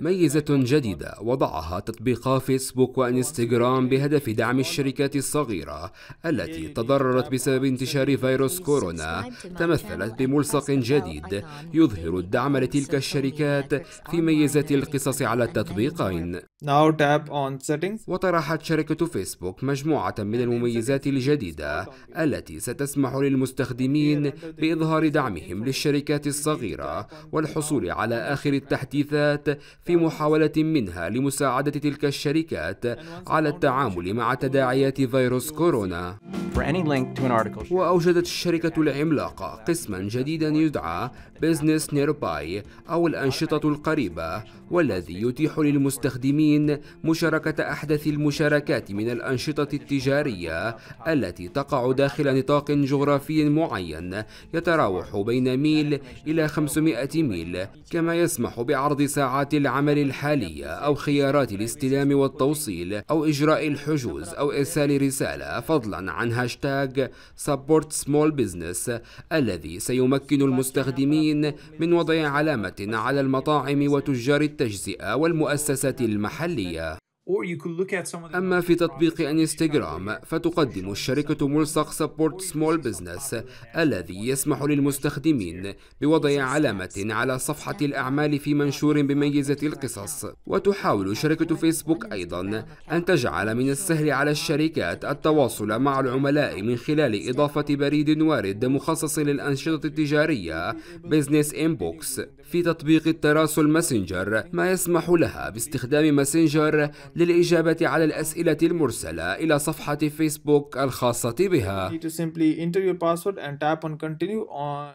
ميزة جديدة وضعها تطبيق فيسبوك وانستغرام بهدف دعم الشركات الصغيرة التي تضررت بسبب انتشار فيروس كورونا تمثلت بملصق جديد يظهر الدعم لتلك الشركات في ميزة القصص على التطبيقين وطرحت شركة فيسبوك مجموعة من المميزات الجديدة التي ستسمح للمستخدمين بإظهار دعمهم للشركات الصغيرة والحصول للحصول على آخر التحديثات في محاولة منها لمساعدة تلك الشركات على التعامل مع تداعيات فيروس كورونا وأوجدت الشركة العملاقة قسما جديدا يدعى بزنس نيرباي أو الأنشطة القريبة والذي يتيح للمستخدمين مشاركة أحدث المشاركات من الأنشطة التجارية التي تقع داخل نطاق جغرافي معين يتراوح بين ميل إلى 500 ميل كما يسمح بعرض ساعات العمل الحالية أو خيارات الاستلام والتوصيل أو إجراء الحجوز أو إرسال رسالة فضلا عن هاشتاج سبورت سمول بزنس الذي سيمكن المستخدمين من وضع علامة على المطاعم وتجار التجزئة والمؤسسات المحلية أما في تطبيق انستغرام فتقدم الشركة ملصق سبورت سمول بزنس الذي يسمح للمستخدمين بوضع علامة على صفحة الأعمال في منشور بميزة القصص وتحاول شركة فيسبوك أيضا أن تجعل من السهل على الشركات التواصل مع العملاء من خلال إضافة بريد وارد مخصص للأنشطة التجارية بزنس إنبوكس في تطبيق التراسل ماسنجر ما يسمح لها باستخدام ماسنجر للإجابة على الأسئلة المرسلة إلى صفحة فيسبوك الخاصة بها.